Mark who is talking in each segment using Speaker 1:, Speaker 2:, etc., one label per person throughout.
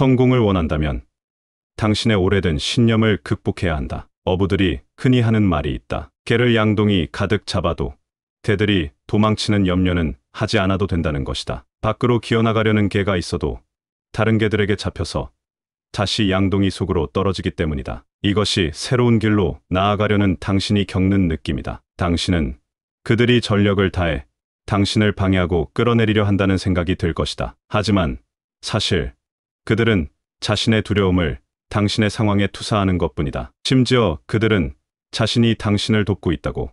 Speaker 1: 성공을 원한다면 당신의 오래된 신념을 극복해야 한다. 어부들이 흔히 하는 말이 있다. 개를 양동이 가득 잡아도 대들이 도망치는 염려는 하지 않아도 된다는 것이다. 밖으로 기어나가려는 개가 있어도 다른 개들에게 잡혀서 다시 양동이 속으로 떨어지기 때문이다. 이것이 새로운 길로 나아가려는 당신이 겪는 느낌이다. 당신은 그들이 전력을 다해 당신을 방해하고 끌어내리려 한다는 생각이 들 것이다. 하지만 사실 그들은 자신의 두려움을 당신의 상황에 투사하는 것뿐이다. 심지어 그들은 자신이 당신을 돕고 있다고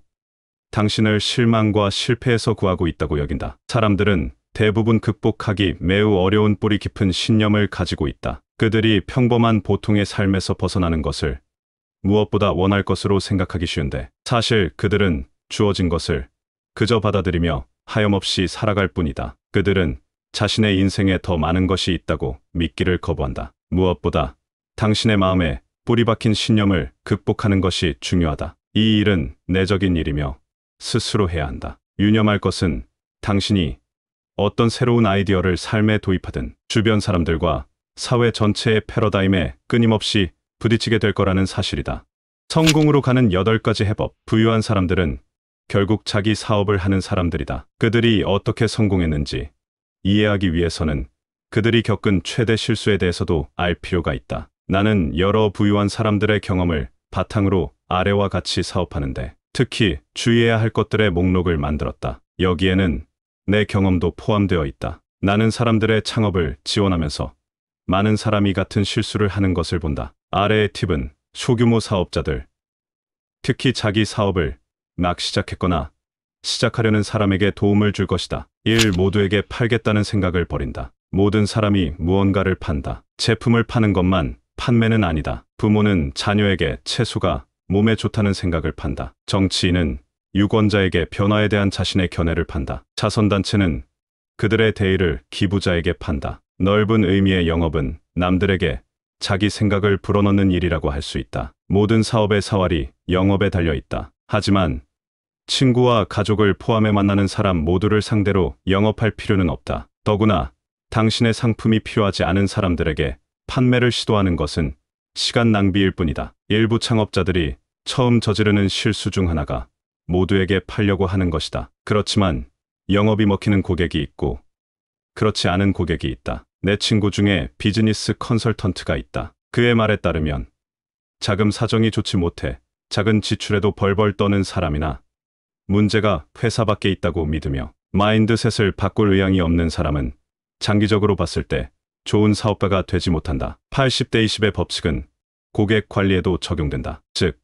Speaker 1: 당신을 실망과 실패에서 구하고 있다고 여긴다. 사람들은 대부분 극복하기 매우 어려운 뿌리 깊은 신념을 가지고 있다. 그들이 평범한 보통의 삶에서 벗어나는 것을 무엇보다 원할 것으로 생각하기 쉬운데 사실 그들은 주어진 것을 그저 받아들이며 하염없이 살아갈 뿐이다. 그들은 자신의 인생에 더 많은 것이 있다고 믿기를 거부한다. 무엇보다 당신의 마음에 뿌리 박힌 신념을 극복하는 것이 중요하다. 이 일은 내적인 일이며 스스로 해야 한다. 유념할 것은 당신이 어떤 새로운 아이디어를 삶에 도입하든 주변 사람들과 사회 전체의 패러다임에 끊임없이 부딪히게 될 거라는 사실이다. 성공으로 가는 8가지 해법, 부유한 사람들은 결국 자기 사업을 하는 사람들이다. 그들이 어떻게 성공했는지, 이해하기 위해서는 그들이 겪은 최대 실수에 대해서도 알 필요가 있다. 나는 여러 부유한 사람들의 경험을 바탕으로 아래와 같이 사업하는데 특히 주의해야 할 것들의 목록을 만들었다. 여기에는 내 경험도 포함되어 있다. 나는 사람들의 창업을 지원하면서 많은 사람이 같은 실수를 하는 것을 본다. 아래의 팁은 소규모 사업자들, 특히 자기 사업을 막 시작했거나 시작하려는 사람에게 도움을 줄 것이다. 일 모두에게 팔겠다는 생각을 버린다. 모든 사람이 무언가를 판다. 제품을 파는 것만 판매는 아니다. 부모는 자녀에게 채소가 몸에 좋다는 생각을 판다. 정치인은 유권자에게 변화에 대한 자신의 견해를 판다. 자선단체는 그들의 대의를 기부자에게 판다. 넓은 의미의 영업은 남들에게 자기 생각을 불어넣는 일이라고 할 수 있다. 모든 사업의 사활이 영업에 달려 있다. 하지만 친구와 가족을 포함해 만나는 사람 모두를 상대로 영업할 필요는 없다. 더구나 당신의 상품이 필요하지 않은 사람들에게 판매를 시도하는 것은 시간 낭비일 뿐이다. 일부 창업자들이 처음 저지르는 실수 중 하나가 모두에게 팔려고 하는 것이다. 그렇지만 영업이 먹히는 고객이 있고 그렇지 않은 고객이 있다. 내 친구 중에 비즈니스 컨설턴트가 있다. 그의 말에 따르면 자금 사정이 좋지 못해 작은 지출에도 벌벌 떠는 사람이나 문제가 회사 밖에 있다고 믿으며 마인드셋을 바꿀 의향이 없는 사람은 장기적으로 봤을 때 좋은 사업가가 되지 못한다. 80대 20의 법칙은 고객 관리에도 적용된다. 즉,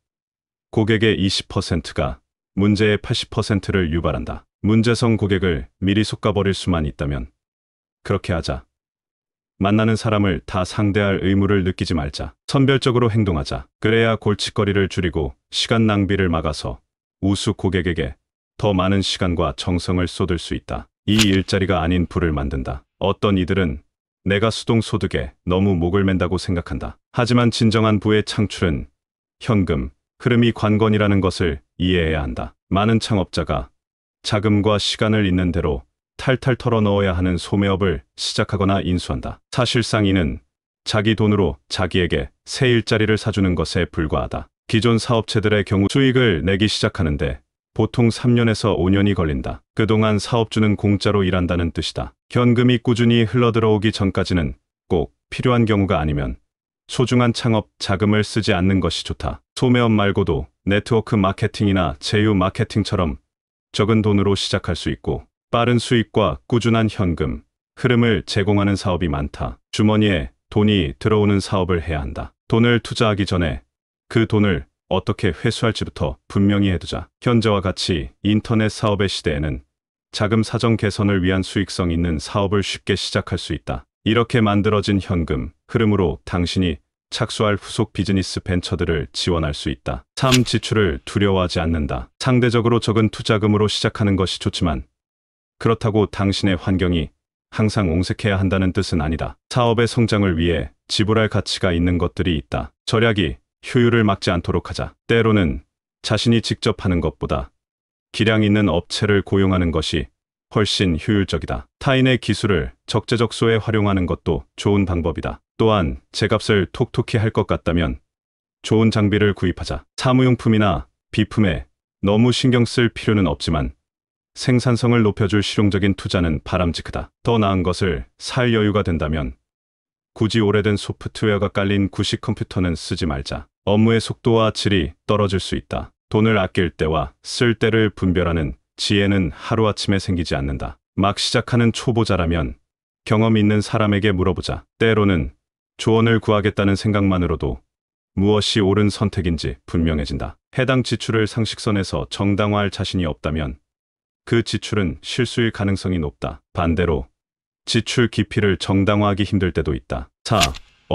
Speaker 1: 고객의 20%가 문제의 80%를 유발한다. 문제성 고객을 미리 속아버릴 수만 있다면 그렇게 하자. 만나는 사람을 다 상대할 의무를 느끼지 말자. 선별적으로 행동하자. 그래야 골칫거리를 줄이고 시간 낭비를 막아서 우수 고객에게 더 많은 시간과 정성을 쏟을 수 있다. 이 일자리가 아닌 부를 만든다. 어떤 이들은 내가 수동소득에 너무 목을 맨다고 생각한다. 하지만 진정한 부의 창출은 현금, 흐름이 관건이라는 것을 이해해야 한다. 많은 창업자가 자금과 시간을 있는 대로 탈탈 털어넣어야 하는 소매업을 시작하거나 인수한다. 사실상 이는 자기 돈으로 자기에게 새 일자리를 사주는 것에 불과하다. 기존 사업체들의 경우 수익을 내기 시작하는데 보통 3년에서 5년이 걸린다. 그동안 사업주는 공짜로 일한다는 뜻이다. 현금이 꾸준히 흘러들어오기 전까지는 꼭 필요한 경우가 아니면 소중한 창업 자금을 쓰지 않는 것이 좋다. 소매업 말고도 네트워크 마케팅이나 제휴 마케팅처럼 적은 돈으로 시작할 수 있고 빠른 수익과 꾸준한 현금, 흐름을 제공하는 사업이 많다. 주머니에 돈이 들어오는 사업을 해야 한다. 돈을 투자하기 전에 그 돈을 어떻게 회수할지부터 분명히 해두자. 현재와 같이 인터넷 사업의 시대에는 자금 사정 개선을 위한 수익성 있는 사업을 쉽게 시작할 수 있다. 이렇게 만들어진 현금 흐름으로 당신이 착수할 후속 비즈니스 벤처들을 지원할 수 있다. 3. 지출을 두려워하지 않는다. 상대적으로 적은 투자금으로 시작하는 것이 좋지만 그렇다고 당신의 환경이 항상 옹색해야 한다는 뜻은 아니다. 사업의 성장을 위해 지불할 가치가 있는 것들이 있다. 절약이 효율을 막지 않도록 하자. 때로는 자신이 직접 하는 것보다 기량 있는 업체를 고용하는 것이 훨씬 효율적이다. 타인의 기술을 적재적소에 활용하는 것도 좋은 방법이다. 또한 제값을 톡톡히 할 것 같다면 좋은 장비를 구입하자. 사무용품이나 비품에 너무 신경 쓸 필요는 없지만 생산성을 높여줄 실용적인 투자는 바람직하다. 더 나은 것을 살 여유가 된다면 굳이 오래된 소프트웨어가 깔린 구식 컴퓨터는 쓰지 말자. 업무의 속도와 질이 떨어질 수 있다. 돈을 아낄 때와 쓸 때를 분별하는 지혜는 하루아침에 생기지 않는다. 막 시작하는 초보자라면 경험 있는 사람에게 물어보자. 때로는 조언을 구하겠다는 생각만으로도 무엇이 옳은 선택인지 분명해진다. 해당 지출을 상식선에서 정당화할 자신이 없다면 그 지출은 실수일 가능성이 높다. 반대로 지출 깊이를 정당화하기 힘들 때도 있다. 4.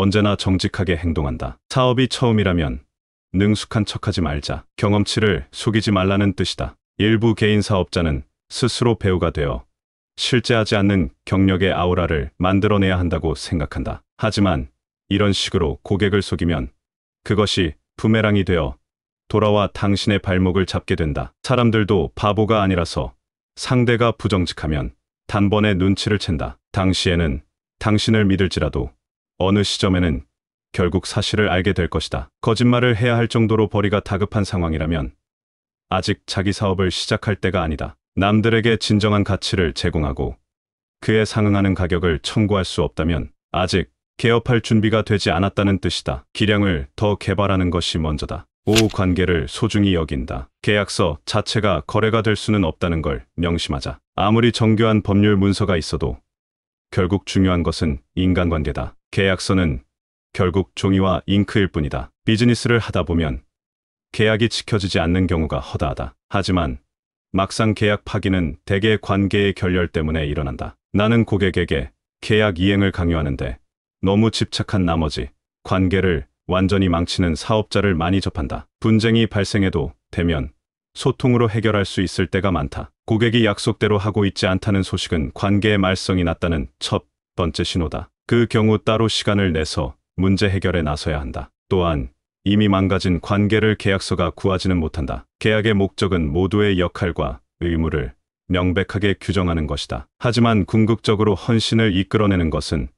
Speaker 1: 언제나 정직하게 행동한다. 사업이 처음이라면 능숙한 척하지 말자. 경험치를 속이지 말라는 뜻이다. 일부 개인 사업자는 스스로 배우가 되어 실제하지 않는 경력의 아우라를 만들어내야 한다고 생각한다. 하지만 이런 식으로 고객을 속이면 그것이 부메랑이 되어 돌아와 당신의 발목을 잡게 된다. 사람들도 바보가 아니라서 상대가 부정직하면 단번에 눈치를 챈다. 당시에는 당신을 믿을지라도 어느 시점에는 결국 사실을 알게 될 것이다. 거짓말을 해야 할 정도로 벌이가 다급한 상황이라면 아직 자기 사업을 시작할 때가 아니다. 남들에게 진정한 가치를 제공하고 그에 상응하는 가격을 청구할 수 없다면 아직 개업할 준비가 되지 않았다는 뜻이다. 기량을 더 개발하는 것이 먼저다. 오후 관계를 소중히 여긴다. 계약서 자체가 거래가 될 수는 없다는 걸 명심하자. 아무리 정교한 법률 문서가 있어도 결국 중요한 것은 인간관계다. 계약서는 결국 종이와 잉크일 뿐이다. 비즈니스를 하다 보면 계약이 지켜지지 않는 경우가 허다하다. 하지만 막상 계약 파기는 대개 관계의 결렬 때문에 일어난다. 나는 고객에게 계약 이행을 강요하는데 너무 집착한 나머지 관계를 완전히 망치는 사업자를 많이 접한다. 분쟁이 발생해도 대면 소통으로 해결할 수 있을 때가 많다. 고객이 약속대로 하고 있지 않다는 소식은 관계의 말썽이 났다는 첫 번째 신호다. 그 경우 따로 시간을 내서 문제 해결에 나서야 한다. 또한 이미 망가진 관계를 계약서가 구하지는 못한다. 계약의 목적은 모두의 역할과 의무를 명백하게 규정하는 것이다. 하지만 궁극적으로 헌신을 이끌어내는 것은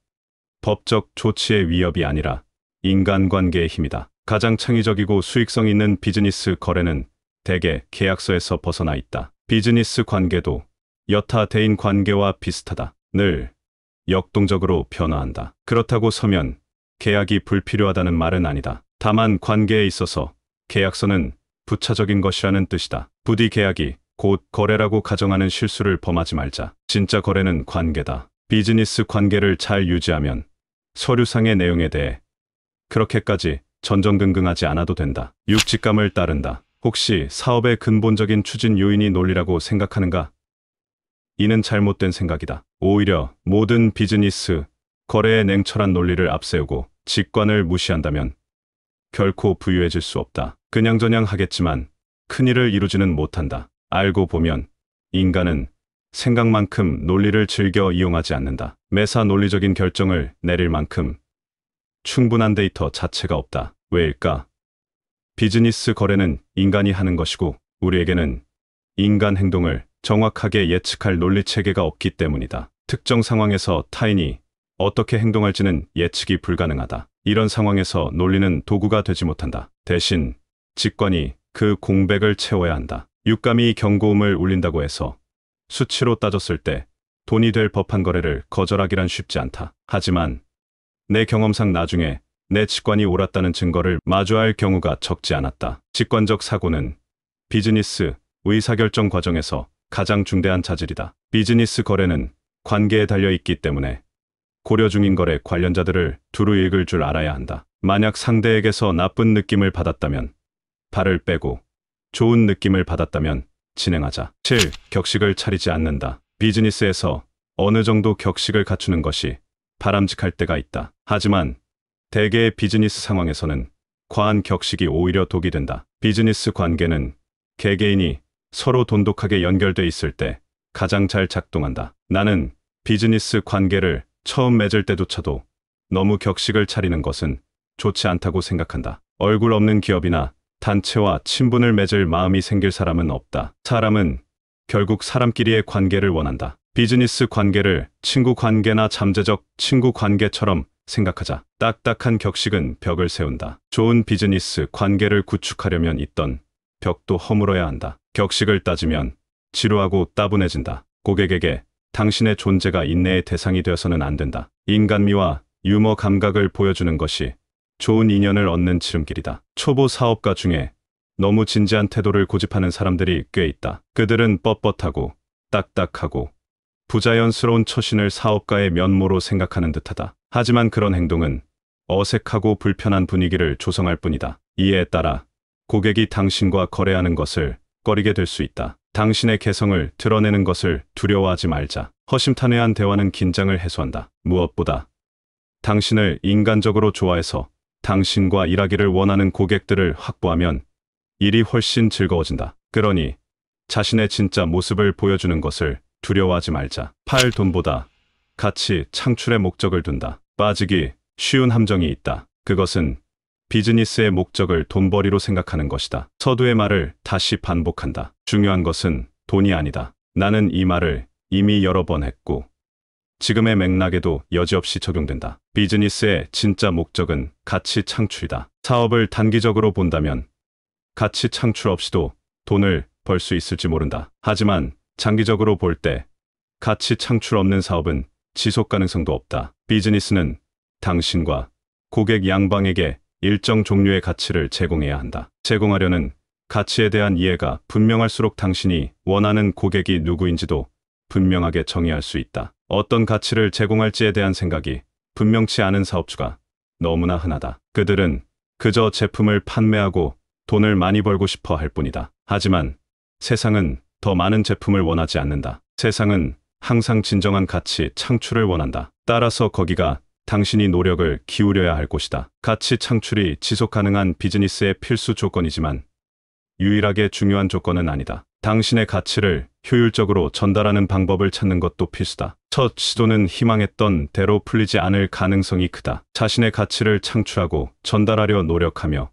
Speaker 1: 법적 조치의 위협이 아니라 인간관계의 힘이다. 가장 창의적이고 수익성 있는 비즈니스 거래는 대개 계약서에서 벗어나 있다. 비즈니스 관계도 여타 대인 관계와 비슷하다. 늘 역동적으로 변화한다. 그렇다고 서면 계약이 불필요하다는 말은 아니다. 다만 관계에 있어서 계약서는 부차적인 것이라는 뜻이다. 부디 계약이 곧 거래라고 가정하는 실수를 범하지 말자. 진짜 거래는 관계다. 비즈니스 관계를 잘 유지하면 서류상의 내용에 대해 그렇게까지 전전긍긍하지 않아도 된다. 육직감을 따른다. 혹시 사업의 근본적인 추진 요인이 논리라고 생각하는가? 이는 잘못된 생각이다. 오히려 모든 비즈니스, 거래의 냉철한 논리를 앞세우고 직관을 무시한다면 결코 부유해질 수 없다. 그냥저냥 하겠지만 큰일을 이루지는 못한다. 알고 보면 인간은 생각만큼 논리를 즐겨 이용하지 않는다. 매사 논리적인 결정을 내릴 만큼 충분한 데이터 자체가 없다. 왜일까? 비즈니스 거래는 인간이 하는 것이고 우리에게는 인간 행동을 정확하게 예측할 논리체계가 없기 때문이다. 특정 상황에서 타인이 어떻게 행동할지는 예측이 불가능하다. 이런 상황에서 논리는 도구가 되지 못한다. 대신 직관이 그 공백을 채워야 한다. 육감이 경고음을 울린다고 해서 수치로 따졌을 때 돈이 될 법한 거래를 거절하기란 쉽지 않다. 하지만 내 경험상 나중에 내 직관이 옳았다는 증거를 마주할 경우가 적지 않았다. 직관적 사고는 비즈니스, 의사결정 과정에서 가장 중대한 자질이다 비즈니스 거래는 관계에 달려있기 때문에 고려 중인 거래 관련자들을 두루 읽을 줄 알아야 한다. 만약 상대에게서 나쁜 느낌을 받았다면 발을 빼고 좋은 느낌을 받았다면 진행하자. 7. 격식을 차리지 않는다. 비즈니스에서 어느 정도 격식을 갖추는 것이 바람직할 때가 있다. 하지만 대개의 비즈니스 상황에서는 과한 격식이 오히려 독이 된다. 비즈니스 관계는 개개인이 서로 돈독하게 연결돼 있을 때 가장 잘 작동한다. 나는 비즈니스 관계를 처음 맺을 때조차도 너무 격식을 차리는 것은 좋지 않다고 생각한다. 얼굴 없는 기업이나 단체와 친분을 맺을 마음이 생길 사람은 없다. 사람은 결국 사람끼리의 관계를 원한다. 비즈니스 관계를 친구 관계나 잠재적 친구 관계처럼 생각하자. 딱딱한 격식은 벽을 세운다. 좋은 비즈니스 관계를 구축하려면 있던 벽도 허물어야 한다. 격식을 따지면 지루하고 따분해진다. 고객에게 당신의 존재가 인내의 대상이 되어서는 안 된다. 인간미와 유머 감각을 보여주는 것이 좋은 인연을 얻는 지름길이다. 초보 사업가 중에 너무 진지한 태도를 고집하는 사람들이 꽤 있다. 그들은 뻣뻣하고 딱딱하고 부자연스러운 처신을 사업가의 면모로 생각하는 듯하다. 하지만 그런 행동은 어색하고 불편한 분위기를 조성할 뿐이다. 이에 따라 고객이 당신과 거래하는 것을 꺼리게 될 수 있다. 당신의 개성을 드러내는 것을 두려워하지 말자. 허심탄회한 대화는 긴장을 해소한다. 무엇보다 당신을 인간적으로 좋아해서 당신과 일하기를 원하는 고객들을 확보하면 일이 훨씬 즐거워진다. 그러니 자신의 진짜 모습을 보여주는 것을 두려워하지 말자. 팔 돈보다 가치 창출의 목적을 둔다. 빠지기 쉬운 함정이 있다. 그것은 비즈니스의 목적을 돈벌이로 생각하는 것이다. 서두의 말을 다시 반복한다. 중요한 것은 돈이 아니다. 나는 이 말을 이미 여러 번 했고 지금의 맥락에도 여지없이 적용된다. 비즈니스의 진짜 목적은 가치 창출이다. 사업을 단기적으로 본다면 가치 창출 없이도 돈을 벌 수 있을지 모른다. 하지만 장기적으로 볼 때 가치 창출 없는 사업은 지속 가능성도 없다. 비즈니스는 당신과 고객 양방에게 일정 종류의 가치를 제공해야 한다. 제공하려는 가치에 대한 이해가 분명할수록 당신이 원하는 고객이 누구인지도 분명하게 정의할 수 있다. 어떤 가치를 제공할지에 대한 생각이 분명치 않은 사업주가 너무나 흔하다. 그들은 그저 제품을 판매하고 돈을 많이 벌고 싶어 할 뿐이다. 하지만 세상은 더 많은 제품을 원하지 않는다. 세상은 항상 진정한 가치 창출을 원한다. 따라서 거기가 당신이 노력을 기울여야 할 곳이다. 가치 창출이 지속 가능한 비즈니스의 필수 조건이지만 유일하게 중요한 조건은 아니다. 당신의 가치를 효율적으로 전달하는 방법을 찾는 것도 필수다. 첫 시도는 희망했던 대로 풀리지 않을 가능성이 크다. 자신의 가치를 창출하고 전달하려 노력하며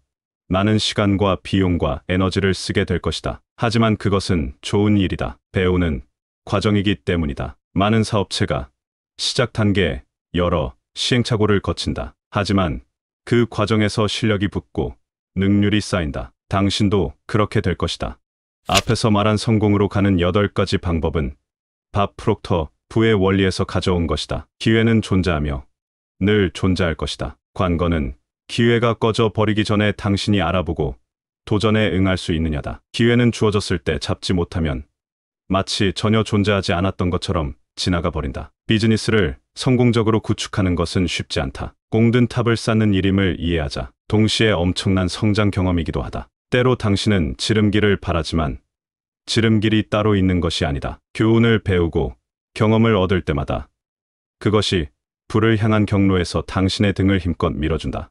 Speaker 1: 많은 시간과 비용과 에너지를 쓰게 될 것이다. 하지만 그것은 좋은 일이다. 배우는 과정이기 때문이다. 많은 사업체가 시작 단계에 여러 시행착오를 거친다. 하지만 그 과정에서 실력이 붙고 능률이 쌓인다. 당신도 그렇게 될 것이다. 앞에서 말한 성공으로 가는 8가지 방법은 밥 프록터 부의 원리에서 가져온 것이다. 기회는 존재하며 늘 존재할 것이다. 관건은 기회가 꺼져 버리기 전에 당신이 알아보고 도전에 응할 수 있느냐다. 기회는 주어졌을 때 잡지 못하면 마치 전혀 존재하지 않았던 것처럼 지나가 버린다. 비즈니스를 성공적으로 구축하는 것은 쉽지 않다. 공든 탑을 쌓는 일임을 이해하자. 동시에 엄청난 성장 경험이기도 하다. 때로 당신은 지름길을 바라지만 지름길이 따로 있는 것이 아니다. 교훈을 배우고 경험을 얻을 때마다 그것이 불을 향한 경로에서 당신의 등을 힘껏 밀어준다.